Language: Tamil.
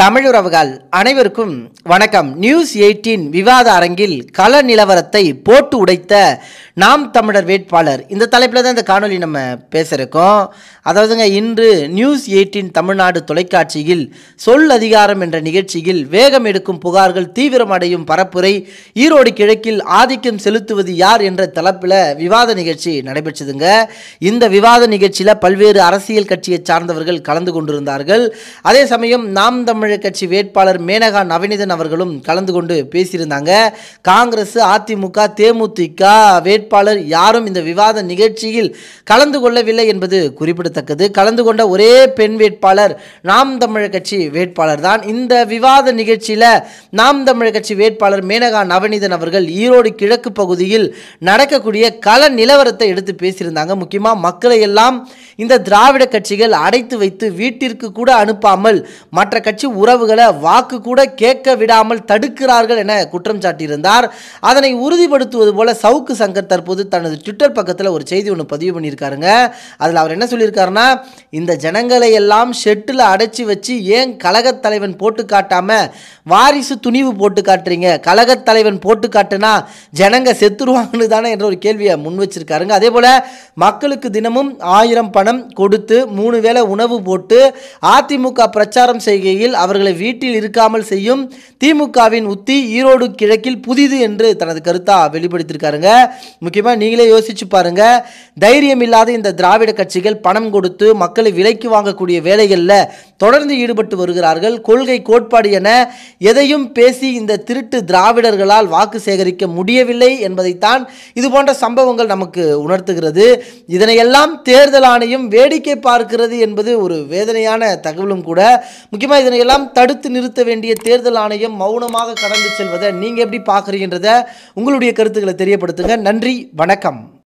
தமிழுறவுகள் அனைவருக்கும் வணக்கம் நியூஸ் எயிட்டீன் விவாத அரங்கில் கள நிலவரத்தை போட்டு உடைத்த நாம் தமிழர் வேட்பாளர் இந்த தலைப்பில் தான் இந்த காணொலி நம்ம பேசுகிறக்கோம் அதாவதுங்க இன்று நியூஸ் எயிட்டின் தமிழ்நாடு தொலைக்காட்சியில் சொல் அதிகாரம் என்ற நிகழ்ச்சியில் வேகம் எடுக்கும் புகார்கள் தீவிரமடையும் பரப்புரை ஈரோடு கிழக்கில் ஆதிக்கம் செலுத்துவது யார் என்ற தலைப்பில் விவாத நிகழ்ச்சி நடைபெற்றதுங்க இந்த விவாத நிகழ்ச்சியில் பல்வேறு அரசியல் கட்சியை சார்ந்தவர்கள் கலந்து கொண்டிருந்தார்கள் அதே சமயம் நாம் தமிழர் கட்சி வேட்பாளர் மேனகா நவநீதன் அவர்களும் கலந்து கொண்டு பேசியிருந்தாங்க காங்கிரஸ் அதிமுக தேமுதிக வேட்பு வேட்பாளர் யாரும் இந்த விவாத நிகழ்ச்சியில் கலந்து கொள்ளவில்லை என்பது குறிப்பிடத்தக்கது கலந்து கொண்ட ஒரே பெண் வேட்பாளர் நாம் தமிழர் கட்சி வேட்பாளர் தான் இந்த விவாத நிகழ்ச்சியில் நாம் தமிழர் கட்சி வேட்பாளர் மேனகா நவநீதன் அவர்கள் ஈரோடு கிழக்கு பகுதியில் நடக்கக்கூடிய கள நிலவரத்தை எடுத்து பேசியிருந்தாங்க முக்கியமாக மக்களை எல்லாம் இந்த திராவிட கட்சிகள் அடைத்து வைத்து வீட்டிற்கு கூட அனுப்பாமல் மற்ற கட்சி உறவுகளை வாக்கு கூட கேட்க விடாமல் தடுக்கிறார்கள் என குற்றம் சாட்டியிருந்தார் அதனை உறுதிப்படுத்துவது போல சவுக்கு சங்கர் தற்போது தனது ட்விட்டர் பக்கத்தில் ஒரு செய்தி ஒன்று பதிவு பண்ணியிருக்காருங்க அதில் அவர் என்ன சொல்லியிருக்காருன்னா இந்த ஜனங்களை எல்லாம் ஷெட்டில் அடைச்சி வச்சு ஏன் கழகத் தலைவன் போட்டு காட்டாமல் வாரிசு துணிவு போட்டு காட்டுறீங்க கழகத் தலைவன் போட்டு காட்டுனா ஜனங்க செத்துருவாங்கன்னு தானே என்ற ஒரு கேள்வியை முன் வச்சிருக்காருங்க அதே போல் மக்களுக்கு தினமும் ஆயிரம் பணம் கொடுத்து மூணு வேளை உணவு போட்டு அதிமுக பிரச்சாரம் செய்கையில் அவர்களை வீட்டில் இருக்காமல் செய்யும் திமுகவின் உத்தி ஈரோடு கிழக்கில் புதிது என்று தனது கருத்தா வெளிப்படுத்தியிருக்காருங்க முக்கியமாக நீங்களே யோசிச்சு பாருங்கள் தைரியம் இல்லாத இந்த திராவிட கட்சிகள் பணம் கொடுத்து மக்களை விலைக்கு வாங்கக்கூடிய வேலைகளில் தொடர்ந்து ஈடுபட்டு வருகிறார்கள் கொள்கை கோட்பாடு என எதையும் பேசி இந்த திருட்டு திராவிடர்களால் வாக்கு சேகரிக்க முடியவில்லை என்பதைத்தான் இது போன்ற சம்பவங்கள் நமக்கு உணர்த்துகிறது இதனையெல்லாம் தேர்தல் ஆணையம் வேடிக்கை பார்க்கிறது என்பது ஒரு வேதனையான தகவலும் கூட முக்கியமாக இதனையெல்லாம் தடுத்து நிறுத்த வேண்டிய தேர்தல் ஆணையம் மௌனமாக கடந்து செல்வதை நீங்கள் எப்படி பார்க்குறீன்றத உங்களுடைய கருத்துக்களை தெரியப்படுத்துங்க நன்றி நன்றி வணக்கம்